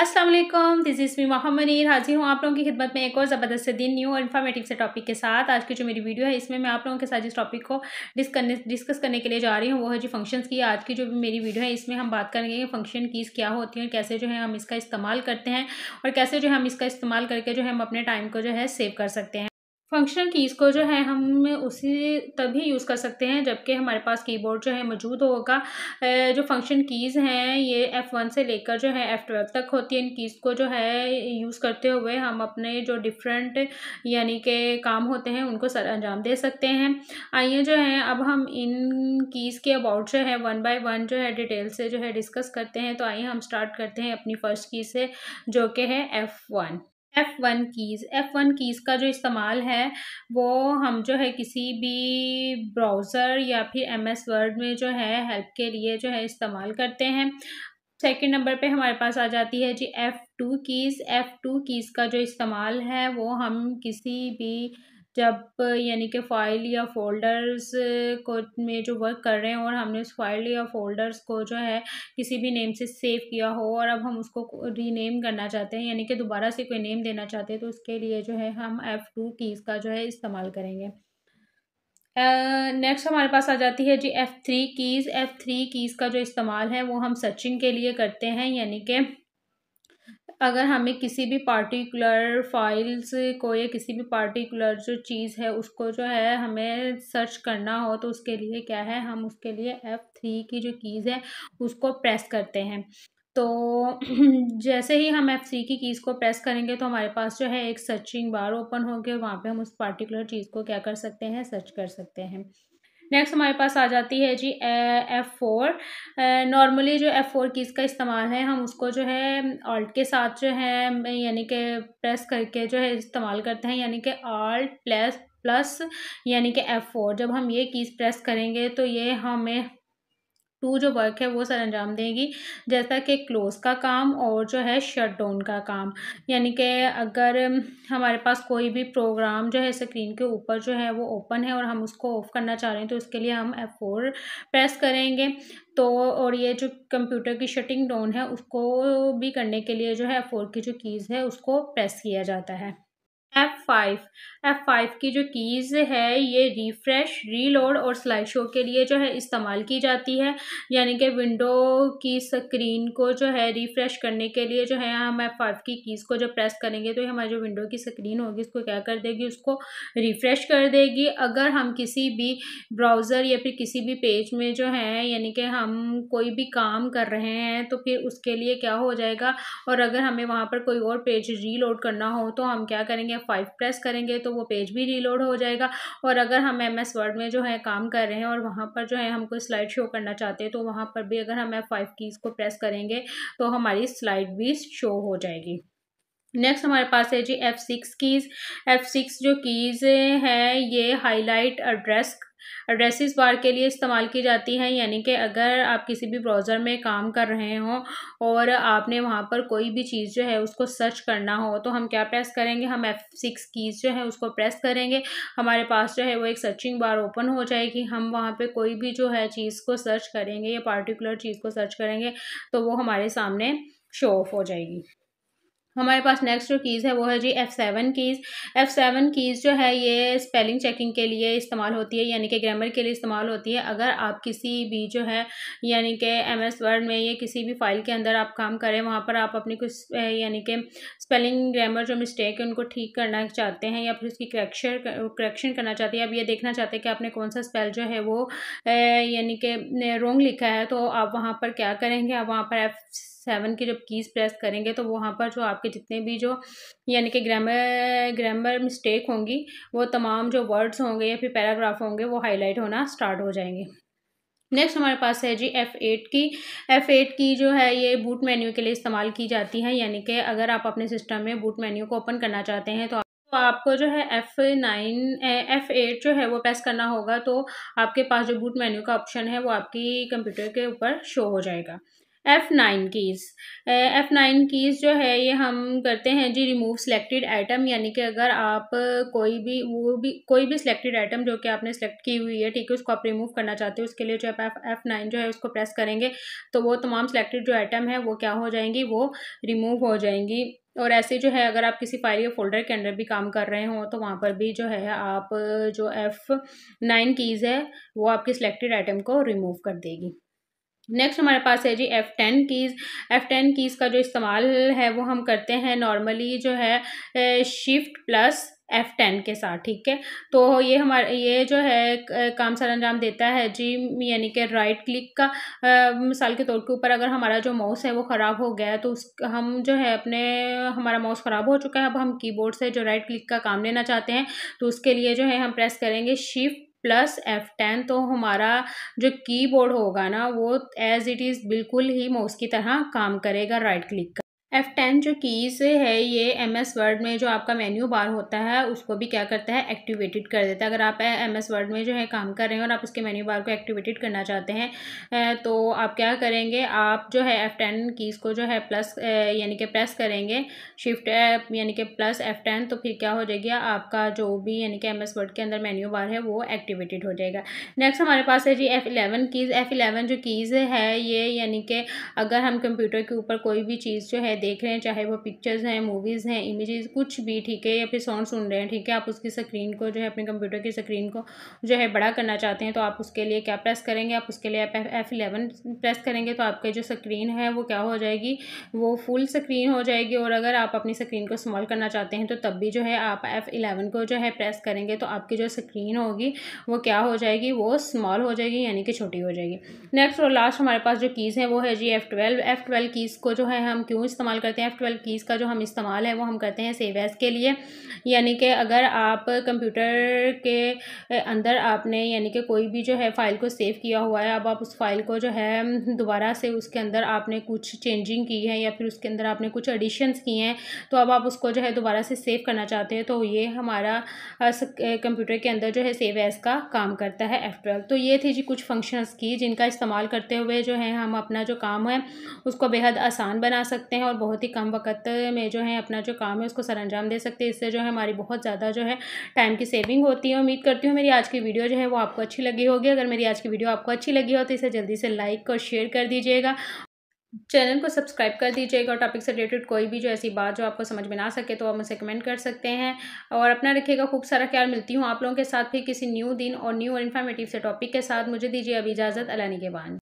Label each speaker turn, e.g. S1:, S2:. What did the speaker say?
S1: Aslam this is me Mohammad Neer हाजिर हूँ आप लोगों की खिदमत में एक और ज़बरदस्त से दिन न्यू और इन्फॉर्मेटिव से टॉपिक के साथ आज की जो मेरी वीडियो है इसमें मैं आप लोगों के साथ जिस टॉपिक को डिस करने डिस्कस करने के लिए जा रही हूँ वो है जो फंक्शंस की आज की जो मेरी वीडियो है इसमें हम बात करेंगे फंक्शन कीज़ क्या होती हैं और कैसे जो है हम इसका इस्तेमाल करते हैं और कैसे जो है हम इसका इस्तेमाल करके जो है हम अपने टाइम को जो है सेव कर सकते हैं फंक्शनल कीज़ को जो है हम उसी तभी यूज़ कर सकते हैं जबकि हमारे पास कीबोर्ड जो है मौजूद होगा जो फंक्शन कीज़ हैं ये एफ़ वन से लेकर जो है एफ़ ट्वेल्व तक होती है इन कीज़ को जो है यूज़ करते हुए हम अपने जो डिफरेंट यानी के काम होते हैं उनको सर अंजाम दे सकते हैं आइए जो है अब हम इन कीज़ के अबाउट जो है वन बाई वन जो है डिटेल से जो है डिस्कस करते हैं तो आइए हम स्टार्ट करते हैं अपनी फ़र्स्ट कीज़ से जो कि है F one F one keys F one keys का जो इस्तेमाल है वो हम जो है किसी भी ब्राउज़र या फिर एम एस वर्ड में जो है हेल्प के लिए जो है इस्तेमाल करते हैं सेकेंड नंबर पे हमारे पास आ जाती है जी F two keys F two keys का जो इस्तेमाल है वो हम किसी भी जब यानी कि फ़ाइल या फ़ोल्डर्स को में जो वर्क कर रहे हैं और हमने उस फाइल या फ़ोल्डर्स को जो है किसी भी नेम से सेव किया हो और अब हम उसको रीनेम करना चाहते हैं यानी कि दोबारा से कोई नेम देना चाहते हैं तो उसके लिए जो है हम एफ़ टू कीज़ का जो है इस्तेमाल करेंगे नेक्स्ट uh, हमारे पास आ जाती है जी F three keys F three keys का जो इस्तेमाल है वो हम सर्चिंग के लिए करते हैं यानी कि अगर हमें किसी भी पार्टिकुलर फाइल्स को या किसी भी पार्टिकुलर जो चीज़ है उसको जो है हमें सर्च करना हो तो उसके लिए क्या है हम उसके लिए एफ़ थ्री की जो कीज़ है उसको प्रेस करते हैं तो जैसे ही हम एफ़ थ्री की कीज़ को प्रेस करेंगे तो हमारे पास जो है एक सर्चिंग बार ओपन होगी और वहाँ पर हम उस पार्टिकुलर चीज़ को क्या कर सकते हैं सर्च कर सकते हैं नेक्स्ट हमारे पास आ जाती है जी एफ़ फोर नॉर्मली जो एफ़ फोर कीज़ का इस्तेमाल है हम उसको जो है ऑल्ट के साथ जो है यानी कि प्रेस करके जो है इस्तेमाल करते हैं यानी कि ऑल्ट प्लस प्लस यानी कि एफ़ फोर जब हम ये कीज़ प्रेस करेंगे तो ये हमें टू जो वर्क है वो सर अंजाम देगी जैसा कि क्लोज का काम और जो है शट डाउन का काम यानी कि अगर हमारे पास कोई भी प्रोग्राम जो है स्क्रीन के ऊपर जो है वो ओपन है और हम उसको ऑफ़ करना चाह रहे हैं तो उसके लिए हम एफ फोर प्रेस करेंगे तो और ये जो कंप्यूटर की शटिंग डाउन है उसको भी करने के लिए जो है एफ फोर की जो कीज़ है उसको प्रेस किया जाता है एफ फाइव एफ़ फाइव की जो कीज़ है ये रिफ़्रेश रीलोड और स्लाइड शो के लिए जो है इस्तेमाल की जाती है यानी कि विंडो की स्क्रीन को जो है रिफ़्रेश करने के लिए जो है हम एफ़ फाइव की कीज़ को जब प्रेस करेंगे तो हमारी जो विंडो की स्क्रीन होगी उसको क्या कर देगी उसको रिफ़्रेश कर देगी अगर हम किसी भी ब्राउज़र या फिर किसी भी पेज में जो है यानी कि हम कोई भी काम कर रहे हैं तो फिर उसके लिए क्या हो जाएगा और अगर हमें वहाँ पर कोई और पेज रीलोड करना हो तो हम क्या करेंगे फाइव प्रेस करेंगे तो वो पेज भी रीलोड हो जाएगा और अगर हम एम एस वर्ड में जो है काम कर रहे हैं और वहाँ पर जो है हमको स्लाइड शो करना चाहते हैं तो वहाँ पर भी अगर हम एफ फाइव कीज़ को प्रेस करेंगे तो हमारी स्लाइड भी शो हो जाएगी नेक्स्ट हमारे पास है जी F six keys F six जो कीज़ है ये हाईलाइट एड्रेस एड्रेसिस बार के लिए इस्तेमाल की जाती हैं यानी कि अगर आप किसी भी ब्राउज़र में काम कर रहे हों और आपने वहाँ पर कोई भी चीज़ जो है उसको सर्च करना हो तो हम क्या प्रेस करेंगे हम एफ़ सिक्स कीज़ जो है उसको प्रेस करेंगे हमारे पास जो है वो एक सर्चिंग बार ओपन हो जाएगी हम वहाँ पर कोई भी जो है चीज़ को सर्च करेंगे या पार्टिकुलर चीज़ को सर्च करेंगे तो वो हमारे सामने शो ऑफ हो जाएगी हमारे पास नेक्स्ट जो कीज़ है वो है जी F seven keys F seven keys जो है ये स्पेलिंग चेकिंग के लिए इस्तेमाल होती है यानी कि ग्रामर के लिए इस्तेमाल होती है अगर आप किसी भी जो है यानी कि एम एस वर्ड में या किसी भी फाइल के अंदर आप काम करें वहाँ पर आप अपनी कुछ यानी कि स्पेलिंग ग्रामर जो मिस्टेक है उनको ठीक करना चाहते हैं या फिर उसकी करेक्शन करेक्शन करना चाहते हैं अब ये देखना चाहते हैं कि आपने कौन सा स्पेल जो है वो यानी कि रोंग लिखा है तो आप वहाँ पर क्या करेंगे आप वहाँ पर एफ सेवन की जब कीज़ प्रेस करेंगे तो वहाँ पर जो आपके जितने भी जो यानी कि ग्रामर ग्रामर मिस्टेक होंगी वो तमाम जो वर्ड्स होंगे या फिर पैराग्राफ होंगे वो हाईलाइट होना स्टार्ट हो जाएंगे नेक्स्ट हमारे पास है जी F eight key F eight key जो है ये बूट मेन्यू के लिए इस्तेमाल की जाती है यानी कि अगर आप अपने सिस्टम में बूट मेन्यू को ओपन करना चाहते हैं तो तो आपको जो है एफ़ नाइन एफ़ एट जो है वो प्रेस करना होगा तो आपके पास जो बूट मेन्यू का ऑप्शन है वो आपकी कंप्यूटर के ऊपर शो हो जाएगा F nine keys F nine keys जो है ये हम करते हैं जी रिमूव सिलेक्टेड आइटम यानी कि अगर आप uh, कोई भी वो भी कोई भी सिलेक्टेड आइटम जो कि आपने सेलेक्ट की हुई है ठीक है उसको आप रिमूव करना चाहते हो उसके लिए जो आप एफ़ नाइन जो है उसको प्रेस करेंगे तो वो तमाम सिलेक्टेड जो आइटम है वो क्या हो जाएंगी वो रिमूव हो जाएंगी और ऐसे जो है अगर आप किसी फाइल या फोल्डर के अंदर भी काम कर रहे हो तो वहाँ पर भी जो है आप uh, जो एफ़ नाइन कीज़ है वो आपके सिलेक्टेड आइटम को रिमूव कर देगी नेक्स्ट हमारे पास है जी F ten keys F ten keys का जो इस्तेमाल है वो हम करते हैं नॉर्मली जो है शिफ्ट प्लस एफ़ टेन के साथ ठीक है तो ये हमारा ये जो है काम सर अंजाम देता है जी यानी कि राइट क्लिक का आ, मिसाल के तौर के ऊपर अगर हमारा जो माउस है वो ख़राब हो गया है तो उस हम जो है अपने हमारा माउस ख़राब हो चुका है अब हम कीबोर्ड से जो राइट क्लिक का काम लेना चाहते हैं तो उसके लिए जो है हम प्रेस करेंगे शिफ्ट प्लस एफ़ टेन तो हमारा जो कीबोर्ड होगा ना वो एज़ इट इज़ बिल्कुल ही माउस की तरह काम करेगा राइट क्लिक कर एफ़ टेन जो कीज़ है ये एम एस वर्ड में जो आपका मेन्यू बार होता है उसको भी क्या करता है एक्टिवेटेड कर देता है अगर आप एम एस वर्ड में जो है काम कर रहे हैं और आप उसके मेन्यू बार को एक्टिवेटेड करना चाहते हैं तो आप क्या करेंगे आप जो है एफ़ टेन कीज़ को जो है प्लस यानी कि प्रेस करेंगे शिफ्ट यानी कि प्लस एफ़ टेन तो फिर क्या हो जाएगा आपका जो भी यानी कि एम एस वर्ड के अंदर मेन्यू बार है वो एक्टिवेटेड हो जाएगा नेक्स्ट हमारे पास है जी F eleven keys F eleven जो कीज़ है ये यानी कि अगर हम कंप्यूटर के ऊपर कोई भी चीज़ जो है देख रहे हैं चाहे वो पिक्चर्स हैं मूवीज़ हैं इमेजेस कुछ भी ठीक है या फिर साउंड सुन रहे हैं ठीक है आप उसकी स्क्रीन को जो है अपने कंप्यूटर की स्क्रीन को जो है बड़ा करना चाहते हैं तो आप उसके लिए क्या प्रेस करेंगे आप उसके लिए एफ़ इलेवन प्रेस करेंगे तो आपकी जो स्क्रीन है वो क्या हो जाएगी वो फुल स्क्रीन हो जाएगी और अगर आप अपनी स्क्रीन को स्मॉल करना चाहते हैं तो तब भी जो है आप एफ़ एलेवन को जो है प्रेस करेंगे तो आपकी जो स्क्रीन होगी वो क्या हो जाएगी वो स्मॉल हो जाएगी यानी कि छोटी हो जाएगी नेक्स्ट और लास्ट हमारे पास जो कीज़ हैं वो है जी F twelve F twelve keys को जो है हम क्यों इस्तेमाल इस्तेमाल करते हैं एफ़ ट्वेल्व कीज़ का जो हम इस्तेमाल है वो हम करते हैं सेव एज़ के लिए यानी कि अगर आप कंप्यूटर के अंदर आपने यानी कि कोई भी जो है फ़ाइल को सेव किया हुआ है अब आप उस फाइल को जो है दोबारा से उसके अंदर आपने कुछ चेंजिंग की है या फिर उसके अंदर आपने कुछ एडिशंस किए हैं तो अब आप उसको जो है दोबारा से सेव करना चाहते हैं तो ये हमारा कंप्यूटर के अंदर जो है सेव एज़ का काम करता है एफ़ ट्वेल्व तो ये थी जी कुछ फंक्शंस की जिनका इस्तेमाल करते हुए जो है हम अपना जो काम है उसको बेहद आसान बना सकते हैं और बहुत ही कम वक्त में जो है अपना जो काम है उसको सर अंजाम दे सकते हैं इससे जो है हमारी बहुत ज़्यादा जो है टाइम की सेविंग होती है उम्मीद करती हूँ मेरी आज की वीडियो जो है वो आपको अच्छी लगी होगी अगर मेरी आज की वीडियो आपको अच्छी लगी हो तो इसे जल्दी से लाइक और शेयर कर दीजिएगा चैनल को सब्सक्राइब कर दीजिएगा और टॉपिक से रिलेटेड कोई भी जो ऐसी बात जो आपको समझ में ना सके तो आप मुझसे कमेंट कर सकते हैं और अपना रखिएगा खूब सारा ख्याल मिलती हूँ आप लोगों के साथ फिर किसी न्यू दिन और न्यू और इन्फॉर्मेटिव से टॉपिक के साथ मुझे दीजिए अब इजाज़त अलानी के बाद